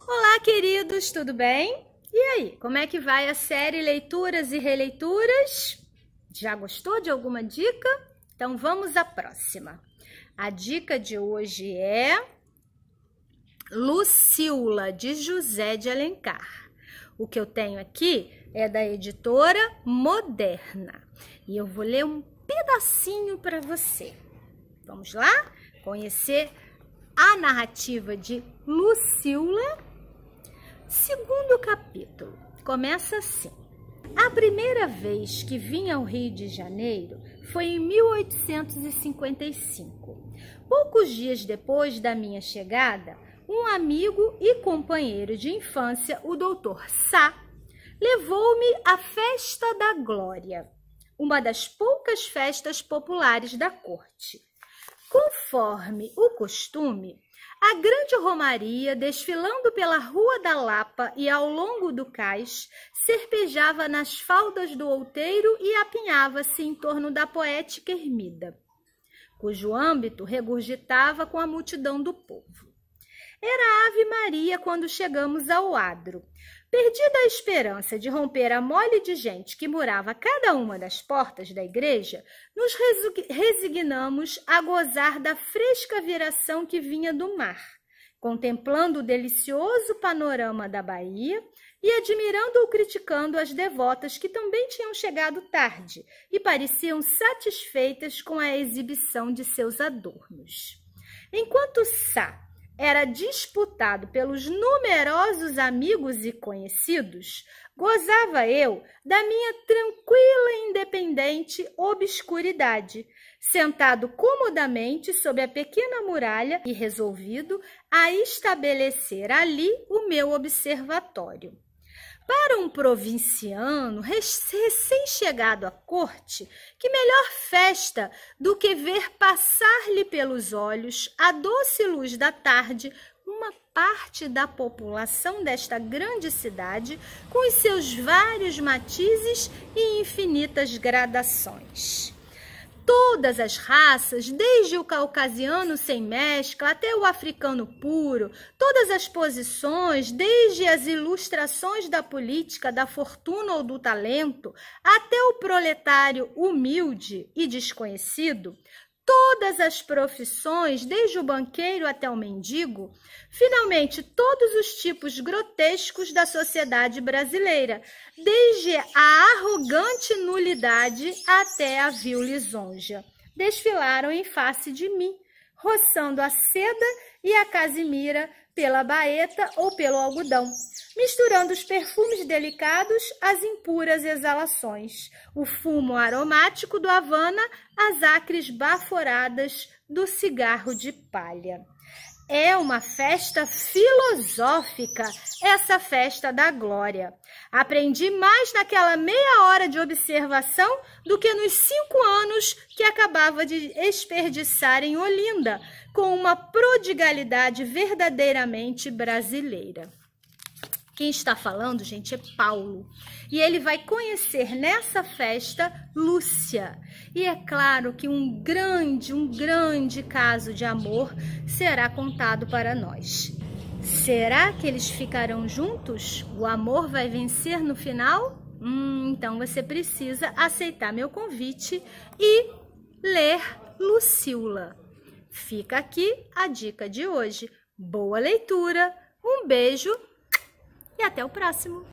Olá, queridos, tudo bem? E aí, como é que vai a série Leituras e Releituras? Já gostou de alguma dica? Então vamos à próxima. A dica de hoje é Lucila de José de Alencar. O que eu tenho aqui é da editora Moderna. E eu vou ler um pedacinho para você. Vamos lá? Conhecer a narrativa de Lucila, segundo capítulo. Começa assim. A primeira vez que vim ao Rio de Janeiro foi em 1855. Poucos dias depois da minha chegada, um amigo e companheiro de infância, o doutor Sá, levou-me à Festa da Glória, uma das poucas festas populares da corte. Conforme o costume, a grande romaria, desfilando pela Rua da Lapa e ao longo do cais, serpejava nas faldas do outeiro e apinhava-se em torno da poética ermida, cujo âmbito regurgitava com a multidão do povo era Ave Maria quando chegamos ao adro. Perdida a esperança de romper a mole de gente que a cada uma das portas da igreja, nos resignamos a gozar da fresca viração que vinha do mar, contemplando o delicioso panorama da Bahia e admirando ou criticando as devotas que também tinham chegado tarde e pareciam satisfeitas com a exibição de seus adornos. Enquanto Sá era disputado pelos numerosos amigos e conhecidos, gozava eu da minha tranquila e independente obscuridade, sentado comodamente sob a pequena muralha e resolvido a estabelecer ali o meu observatório. Para um provinciano recém-chegado à corte, que melhor festa do que ver passar-lhe pelos olhos a doce luz da tarde uma parte da população desta grande cidade com os seus vários matizes e infinitas gradações todas as raças, desde o caucasiano sem mescla até o africano puro, todas as posições, desde as ilustrações da política, da fortuna ou do talento, até o proletário humilde e desconhecido, todas as profissões, desde o banqueiro até o mendigo, finalmente todos os tipos grotescos da sociedade brasileira, desde a arrogante nulidade até a vil lisonja, desfilaram em face de mim, roçando a seda e a casimira pela baeta ou pelo algodão, misturando os perfumes delicados às impuras exalações, o fumo aromático do Havana às acres baforadas do cigarro de palha. É uma festa filosófica, essa festa da glória. Aprendi mais naquela meia hora de observação do que nos cinco anos que acabava de desperdiçar em Olinda, com uma prodigalidade verdadeiramente brasileira. Quem está falando, gente, é Paulo. E ele vai conhecer nessa festa Lúcia. E é claro que um grande, um grande caso de amor será contado para nós. Será que eles ficarão juntos? O amor vai vencer no final? Hum, então você precisa aceitar meu convite e ler Lucila. Fica aqui a dica de hoje. Boa leitura, um beijo e até o próximo!